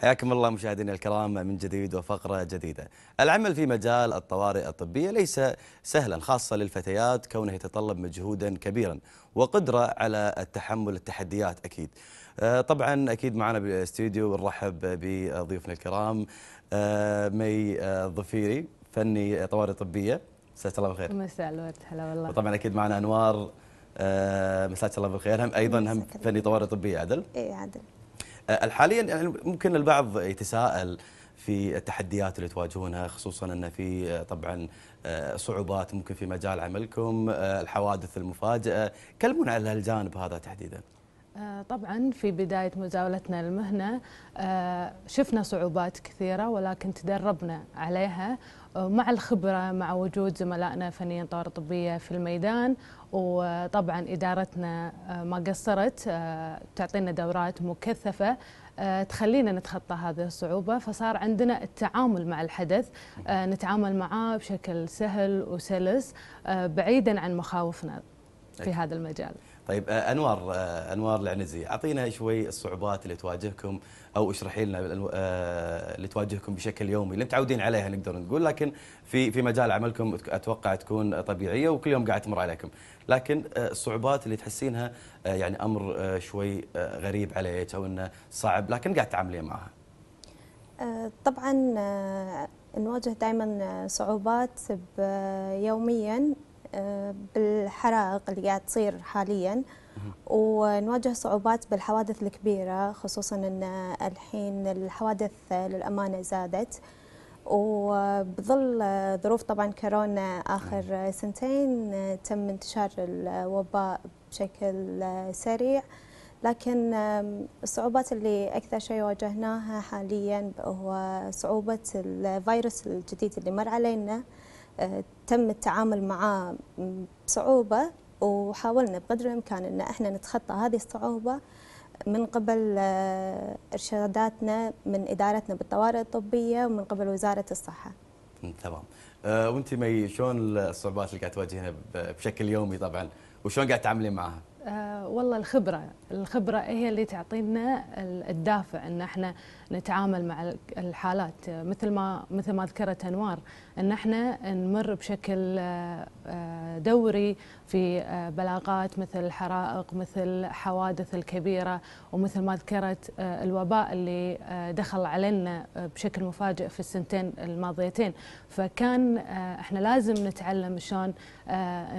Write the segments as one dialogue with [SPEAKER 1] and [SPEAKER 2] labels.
[SPEAKER 1] حياكم الله مشاهدينا الكرام من جديد وفقرة جديدة العمل في مجال الطوارئ الطبية ليس سهلا خاصة للفتيات كونه يتطلب مجهودا كبيرا وقدرة على التحمل التحديات أكيد آه، طبعا أكيد معنا بالاستديو ونرحب بضيوفنا الكرام آه، مي الظفيري آه، فني طوارئ طبية مساك الله بالخير
[SPEAKER 2] مساء الورد هلا والله وطبعا
[SPEAKER 1] أكيد معنا أنوار مساك الله بالخير هم أيضا هم فني طوارئ طبية عدل؟ إي عدل آه، حاليا يعني ممكن البعض يتساءل في التحديات اللي تواجهونها خصوصا ان في آه، طبعا آه، صعوبات ممكن في مجال عملكم الحوادث المفاجئه كلمونا على الجانب هذا تحديدا
[SPEAKER 2] طبعا في بداية مزاولتنا للمهنة شفنا صعوبات كثيرة ولكن تدربنا عليها مع الخبرة مع وجود زملائنا فنيين طوارئ طبية في الميدان وطبعا إدارتنا آه، ما قصرت آه، تعطينا دورات مكثفة آه، تخلينا نتخطى هذه الصعوبة فصار عندنا التعامل مع الحدث نتعامل معاه بشكل سهل وسلس بعيدا عن مخاوفنا في هذا المجال
[SPEAKER 1] طيب آه، انوار آه، انوار العنزي اعطينا شوي الصعوبات اللي تواجهكم او اشرحي لنا آه، اللي تواجهكم بشكل يومي اللي متعودين عليها نقدر نقول لكن في في مجال عملكم اتوقع تكون طبيعيه وكل يوم قاعد تمر عليكم لكن الصعوبات اللي تحسينها يعني امر شوي غريب عليك او انه صعب لكن قاعد تعاملين معها
[SPEAKER 3] طبعا نواجه دائما صعوبات يوميا بالحرائق اللي قاعد تصير حاليا ونواجه صعوبات بالحوادث الكبيرة خصوصا أن الحين الحوادث للأمانة زادت وبظل ظروف طبعا كورونا آخر سنتين تم انتشار الوباء بشكل سريع لكن الصعوبات اللي أكثر شيء واجهناها حاليا هو صعوبة الفيروس الجديد اللي مر علينا تم التعامل معاه بصعوبة وحاولنا بقدر الإمكان أن احنا نتخطى هذه الصعوبة من قبل آه، إرشاداتنا من إدارتنا بالطوارئ الطبية ومن قبل وزارة الصحة
[SPEAKER 1] تمام آه، وانت مي شلون الصعوبات اللي قاعد تواجهينها بشكل يومي طبعا وشلون قاعد تعاملين معها
[SPEAKER 2] آه والله الخبرة الخبرة هي اللي تعطينا الدافع ان احنا نتعامل مع الحالات آه، مثل ما مثل ما ذكرت انوار ان احنا نمر بشكل آه، آه، دوري في بلاغات مثل الحرائق مثل الحوادث الكبيرة ومثل ما ذكرت الوباء اللي دخل علينا بشكل مفاجئ في السنتين الماضيتين فكان احنا لازم نتعلم شلون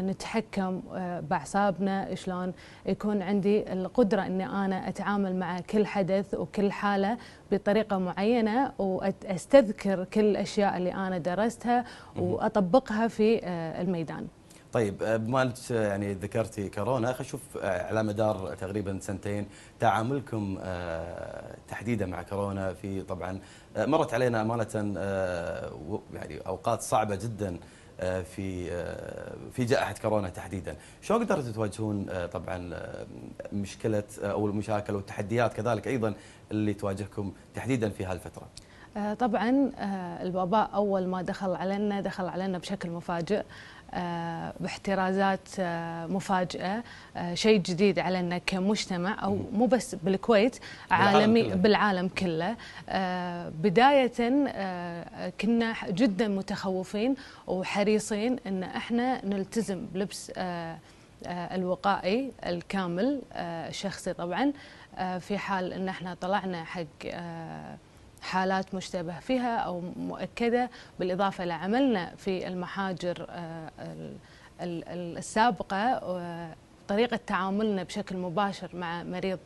[SPEAKER 2] نتحكم باعصابنا شلون يكون عندي القدره اني انا اتعامل مع كل حدث وكل حاله بطريقه معينه واستذكر كل الاشياء اللي انا درستها واطبقها في آه، الميدان.
[SPEAKER 1] طيب آه، بما انك آه، يعني ذكرتي كورونا خلينا نشوف على مدار تقريبا سنتين تعاملكم تحديدا مع كورونا في طبعا مرت علينا امانه يعني اوقات صعبه جدا آه، في آه، في جائحه كورونا تحديدا، شلون قدرتوا تواجهون آه، طبعا مشكله او المشاكل والتحديات كذلك ايضا اللي تواجهكم تحديدا في هالفتره؟
[SPEAKER 2] طبعا الوباء اول ما دخل علينا دخل علينا بشكل مفاجئ آه، باحترازات آه، مفاجئه آه، شيء جديد علينا كمجتمع او مو بس بالكويت عالمي بالعالم, بالعالم كله بدايه كنا جدا متخوفين وحريصين ان احنا نلتزم بلبس الوقائي الكامل الشخصي طبعا في حال ان احنا طلعنا حق حالات مشتبه فيها أو مؤكدة بالإضافة لعملنا في المحاجر آه، السابقة وطريقه آه، تعاملنا بشكل مباشر مع مريض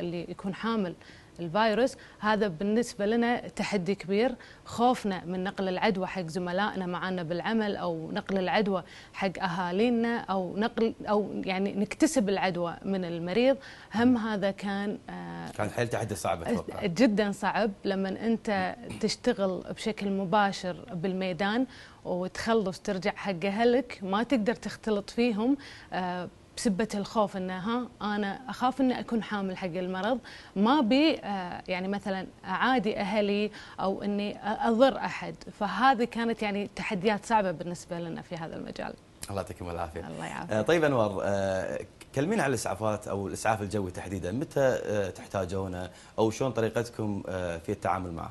[SPEAKER 2] اللي يكون حامل الفيروس هذا بالنسبة لنا تحدي كبير خوفنا من نقل العدوى حق زملائنا معنا بالعمل أو نقل العدوى حق أهالينا أو نقل أو يعني نكتسب العدوى من المريض هم هذا كان
[SPEAKER 1] آه، كان حيل تحدي صعب
[SPEAKER 2] أتوقع جدا صعب لما أنت تشتغل بشكل مباشر بالميدان وتخلص ترجع حق أهلك ما تقدر تختلط فيهم آه، بسبه الخوف ان ها انا اخاف ان اكون حامل حق المرض ما بي آه، يعني مثلا اعادي اهلي او اني اضر احد فهذه كانت يعني تحديات صعبه بالنسبه لنا في هذا المجال.
[SPEAKER 1] الله يعطيكم العافيه. الله يعافيك. آه، طيب انور آه، كلمينا على الاسعافات او الاسعاف الجوي تحديدا متى تحتاجونه او شلون طريقتكم في التعامل معه؟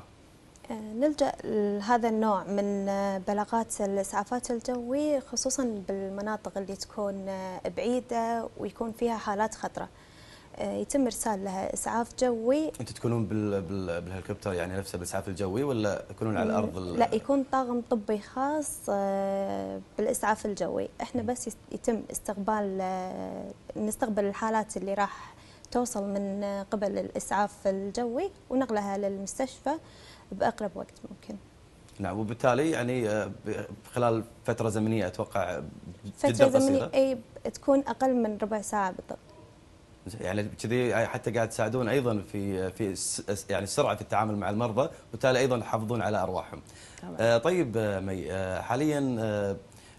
[SPEAKER 3] آه، نلجأ لهذا النوع من آه، بلاغات الإسعافات الجوي خصوصا بالمناطق اللي تكون آه، بعيدة ويكون فيها حالات خطرة يتم إرسال لها إسعاف جوي أنت
[SPEAKER 1] تكونون بال... بال... بالهليكوبتر يعني نفسه بالإسعاف الجوي ولا تكونون على الأرض ال... لا
[SPEAKER 3] يكون طاقم طبي خاص بالإسعاف الجوي إحنا بس يتم استقبال نستقبل الحالات اللي راح توصل من قبل الإسعاف الجوي ونقلها للمستشفى باقرب وقت ممكن.
[SPEAKER 1] نعم وبالتالي يعني آه، خلال فتره زمنيه اتوقع فترة جدا فتره زمنيه
[SPEAKER 3] اي تكون اقل من ربع ساعه بالضبط.
[SPEAKER 1] يعني كذي حتى قاعد تساعدون ايضا في في يعني السرعه في التعامل مع المرضى وبالتالي ايضا يحافظون على ارواحهم. آه، طيب آه، مي حاليا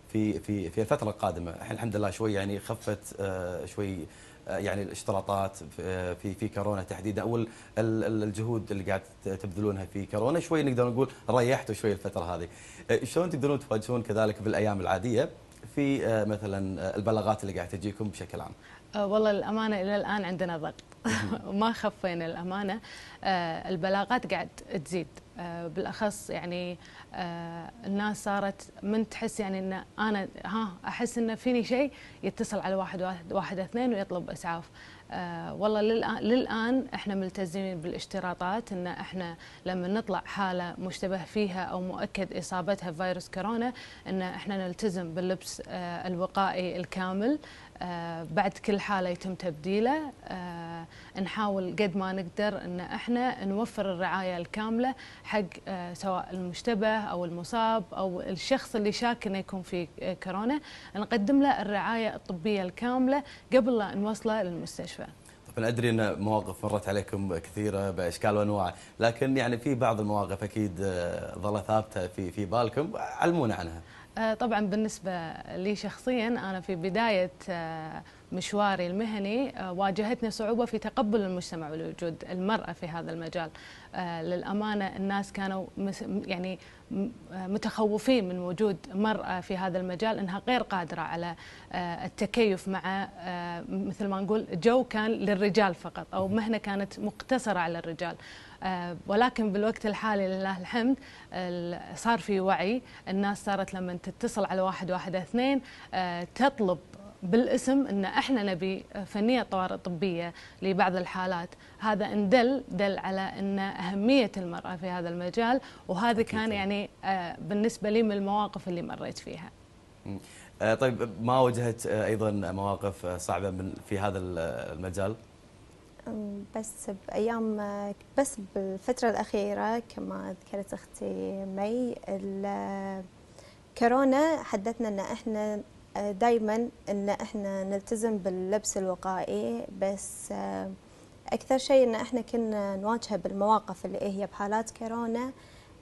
[SPEAKER 1] في في في الفتره القادمه الحين الحمد لله شوي يعني خفت شوي آه، يعني الاشتراطات آه، في في كورونا تحديدا او الجهود اللي قاعد تبذلونها في كورونا شوي نقدر نقول ريحتوا شوي الفتره هذه آه، شلون تقدرون تواجهون كذلك بالايام العاديه في مثلا البلاغات اللي قاعد تجيكم بشكل عام
[SPEAKER 2] آه، والله الأمانة إلى الآن عندنا ضغط ما خفينا الأمانة آه، البلاغات قاعد تزيد آه، بالاخص يعني الناس صارت من تحس يعني ان انا ها احس ان فيني شيء يتصل على واحد واحد, واحد اثنين ويطلب اسعاف والله للآن, للان احنا ملتزمين بالاشتراطات ان احنا لما نطلع حاله مشتبه فيها او مؤكد اصابتها فيروس كورونا ان احنا نلتزم باللبس الوقائي الكامل آه، بعد كل حالة يتم تبديله آه، نحاول قد ما نقدر أن احنا نوفر الرعاية الكاملة حق آه، سواء المشتبه أو المصاب أو الشخص اللي شاك أنه يكون في كورونا نقدم له الرعاية الطبية الكاملة قبل لا نوصله للمستشفى
[SPEAKER 1] طبعا ادري ان مواقف مرت عليكم كثيره باشكال وانواع، لكن يعني في بعض المواقف اكيد ظلت ثابته في في بالكم، علمونا عنها.
[SPEAKER 2] آه، طبعا بالنسبة لي شخصيا أنا في بداية آه، مشواري المهني آه، واجهتني صعوبة في تقبل المجتمع ولوجود المرأة في هذا المجال آه، للأمانة الناس كانوا يعني آه، متخوفين من وجود مرأة في هذا المجال أنها غير قادرة على التكيف مع مثل ما نقول جو كان للرجال فقط أو مهنة كانت مقتصرة على الرجال ولكن بالوقت الحالي لله الحمد صار في وعي الناس صارت لما تتصل على واحد واحد اثنين تطلب بالاسم ان احنا نبي فنيه طوارئ طبيه لبعض الحالات هذا ان دل دل على ان اهميه المراه في هذا المجال وهذا كان يعني آه، بالنسبه لي من المواقف اللي مريت فيها
[SPEAKER 1] آه، طيب ما واجهت آه، ايضا مواقف صعبه في هذا المجال
[SPEAKER 3] بس بايام بس بالفتره الاخيره كما ذكرت اختي مي كورونا حدثنا ان احنا دايما ان احنا نلتزم باللبس الوقائي بس آه، اكثر شيء ان احنا كنا نواجهه بالمواقف اللي هي بحالات كورونا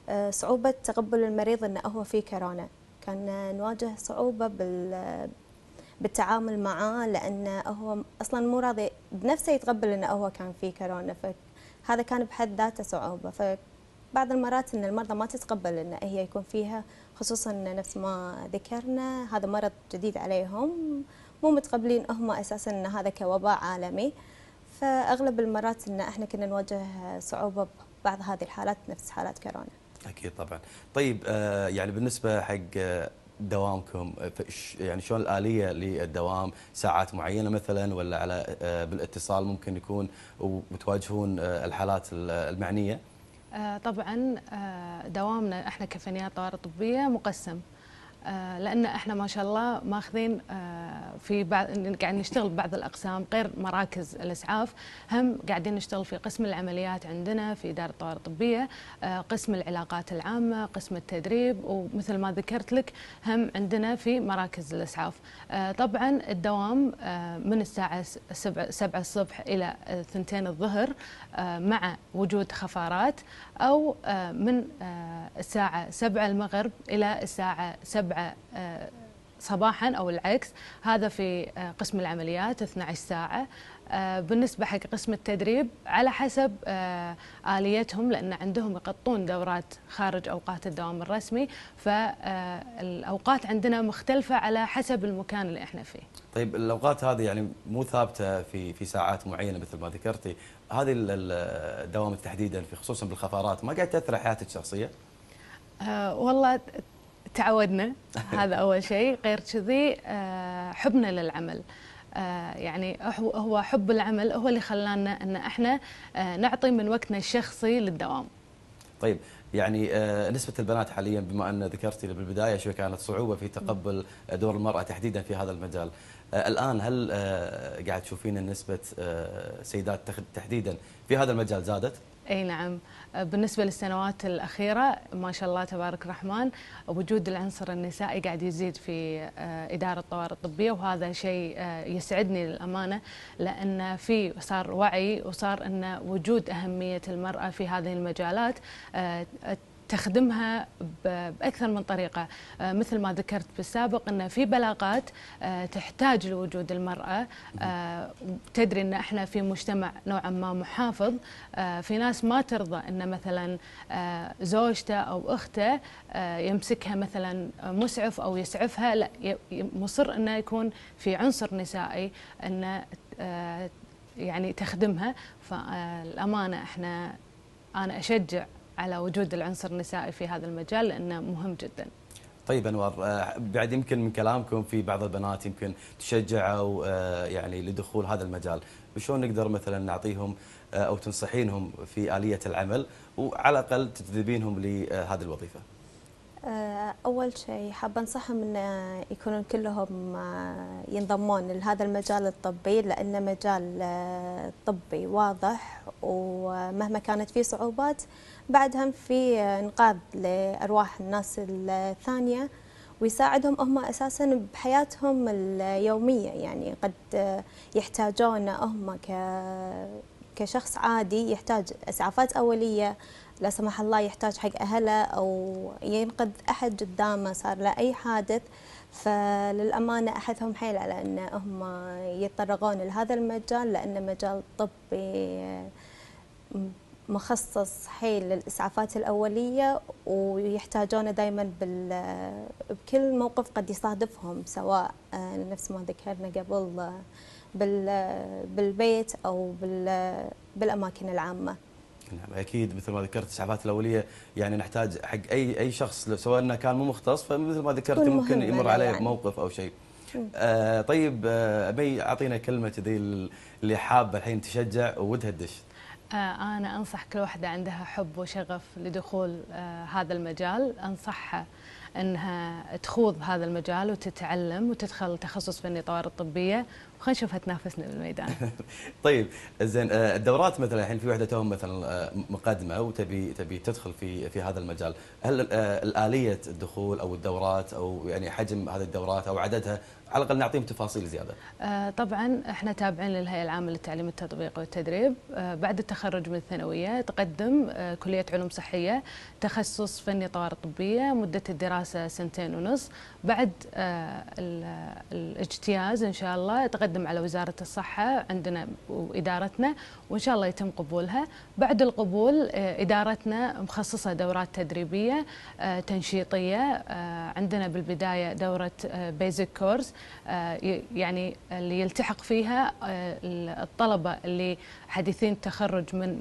[SPEAKER 3] آه، صعوبه تقبل المريض انه هو في كورونا كان نواجه صعوبه بال بالتعامل معاه لانه هو اصلا مو راضي بنفسه يتقبل انه هو كان في كورونا فهذا كان بحد ذاته صعوبه ف بعض المرات ان المرضى ما تتقبل ان هي يكون فيها خصوصا نفس ما ذكرنا هذا مرض جديد عليهم مو متقبلين هم اساسا ان هذا كوباء عالمي فاغلب المرات ان احنا كنا نواجه صعوبه ببعض هذه الحالات نفس حالات كورونا.
[SPEAKER 1] اكيد طبعا. طيب آه، يعني بالنسبه حق آه، دوامكم آه، يعني شلون الاليه للدوام ساعات معينه مثلا ولا على بالاتصال ممكن يكون وتواجهون الحالات المعنيه؟
[SPEAKER 2] آه، طبعا آه، دوامنا احنا كفنيات طوارئ طبيه مقسم آه، لان احنا ما شاء الله ماخذين آه، في بعض قاعد نشتغل ببعض الاقسام غير مراكز الاسعاف هم قاعدين نشتغل في قسم العمليات عندنا في دار الطوارئ الطبيه آه، قسم العلاقات العامه قسم التدريب ومثل ما ذكرت لك هم عندنا في مراكز الاسعاف طبعا الدوام من الساعه 7 الصبح الى 2 الظهر مع وجود خفارات او من الساعه 7 المغرب الى الساعه 7 آه، صباحا او العكس هذا في آه، قسم العمليات 12 ساعه آه، بالنسبه حق قسم التدريب على حسب اليتهم لان عندهم يقطون دورات خارج اوقات الدوام الرسمي فالاوقات عندنا مختلفه على حسب المكان اللي احنا فيه.
[SPEAKER 1] طيب الاوقات هذه يعني مو ثابته في في ساعات معينه مثل ما ذكرتي، هذه الدوام تحديدا في خصوصا بالخفارات ما قاعد تاثر على حياتك الشخصيه؟
[SPEAKER 2] والله تعودنا هذا أول شيء غير كذي آه، حبنا للعمل آه، يعني هو حب العمل هو اللي خلانا أن احنا آه، نعطي من وقتنا الشخصي للدوام
[SPEAKER 1] طيب يعني نسبة البنات حاليا بما أن ذكرتي بالبداية شوي كانت صعوبة في تقبل دور المرأة تحديدا في هذا المجال الآن هل قاعد تشوفين نسبة سيدات تحديدا في هذا المجال زادت؟
[SPEAKER 2] اي نعم آه، بالنسبه للسنوات الاخيره ما شاء الله تبارك الرحمن وجود العنصر النسائي قاعد يزيد في آه، اداره الطوارئ الطبيه وهذا شيء آه، يسعدني للامانه لان في صار وعي وصار ان وجود اهميه المراه في هذه المجالات تخدمها باكثر من طريقه آه، مثل ما ذكرت بالسابق ان في بلاغات آه، تحتاج لوجود المراه آه، تدري ان احنا في مجتمع نوعا ما محافظ في ناس ما ترضى ان مثلا زوجته او اخته يمسكها مثلا مسعف او يسعفها لا مصر انه يكون في عنصر نسائي انه يعني تخدمها فالامانه احنا انا اشجع على وجود العنصر النسائي في هذا المجال لأنه مهم جدا
[SPEAKER 1] طيب انوار آه، بعد يمكن من كلامكم في بعض البنات يمكن تشجعوا آه، يعني لدخول هذا المجال، شلون نقدر مثلا نعطيهم آه، او تنصحينهم في اليه العمل وعلى الاقل تجذبينهم لهذه الوظيفه؟
[SPEAKER 3] آه، أول شيء حابة أنصحهم أن يكونون كلهم آه، ينضمون لهذا المجال الطبي لأنه مجال آه، طبي واضح ومهما كانت فيه صعوبات بعدهم في إنقاذ لأرواح الناس الثانية ويساعدهم هم أساسا بحياتهم اليومية يعني قد يحتاجون هم ك كشخص عادي يحتاج اسعافات اوليه لا سمح الله يحتاج حق اهله او ينقذ احد قدامه صار له اي حادث فللامانه احثهم حيل على ان هم يتطرقون لهذا المجال لانه مجال طبي مخصص حيل للاسعافات الاوليه ويحتاجونه دائما بكل موقف قد يصادفهم سواء آه، نفس ما ذكرنا قبل آه، بالبيت او بالاماكن العامه.
[SPEAKER 1] نعم اكيد مثل ما ذكرت الاسعافات الاوليه يعني نحتاج حق اي اي شخص سواء انه كان مو مختص فمثل ما ذكرت ممكن يمر عليه يعني. موقف او شيء. آه طيب آه اعطينا كلمه كذي اللي حابه الحين تشجع ودها تدش.
[SPEAKER 2] آه، أنا أنصح كل واحدة عندها حب وشغف لدخول آه، هذا المجال أنصحها أنها تخوض هذا المجال وتتعلم وتدخل تخصص فني طوارئ الطبية خلينا نشوفها تنافسنا بالميدان
[SPEAKER 1] طيب زين آه، الدورات مثلا الحين في وحده توهم مثلا آه، مقدمه وتبي تبي تدخل في في هذا المجال هل آه، الاليه الدخول او الدورات او يعني حجم هذه الدورات او عددها على الاقل نعطيهم تفاصيل زياده.
[SPEAKER 2] طبعا احنا تابعين للهيئه العامه للتعليم التطبيقي والتدريب بعد التخرج من الثانويه تقدم كليه علوم صحيه تخصص فني طوارئ طبيه مده الدراسه سنتين ونص بعد ال الاجتياز ان شاء الله تقدم على وزاره الصحه عندنا وادارتنا وان شاء الله يتم قبولها بعد القبول آه، ادارتنا مخصصه دورات تدريبيه آه، تنشيطيه آه، عندنا بالبدايه دوره بيزك كورس يعني اللي يلتحق فيها الطلبه اللي حديثين التخرج من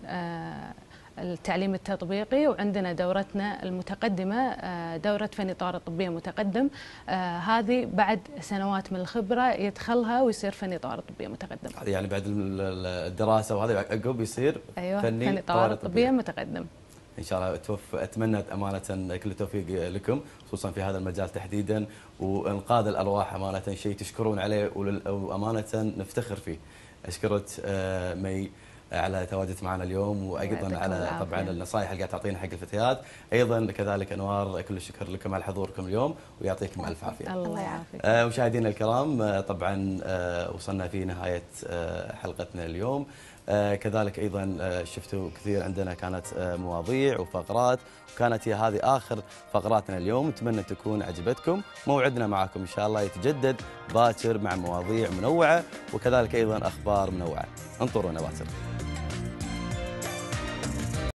[SPEAKER 2] التعليم التطبيقي وعندنا دورتنا المتقدمة آه، دورة فني إطارة طبية متقدم آه، هذه بعد سنوات من الخبرة يدخلها ويصير فني إطارة طبية متقدم يعني
[SPEAKER 1] بعد الدراسة وهذا عقب يصير أيوة فني إطارة طبية متقدم ان شاء الله توف اتمنى امانه كل التوفيق لكم خصوصا في هذا المجال تحديدا وانقاذ الارواح امانه شيء تشكرون عليه وامانه نفتخر فيه اشكرك آه، مي على تواجدك معنا اليوم وايضا على طبعا النصائح اللي قاعد تعطينا حق الفتيات ايضا كذلك انوار كل الشكر لكم على حضوركم اليوم ويعطيكم الف عافيه
[SPEAKER 2] الله يعافيك
[SPEAKER 1] آه، مشاهدينا الكرام آه، طبعا آه، وصلنا في نهايه حلقتنا اليوم كذلك ايضا شفتوا كثير عندنا كانت مواضيع وفقرات وكانت هي هذه اخر فقراتنا اليوم نتمنى تكون عجبتكم موعدنا معكم ان شاء الله يتجدد باكر مع مواضيع منوعه وكذلك ايضا اخبار منوعه انطرونا باكر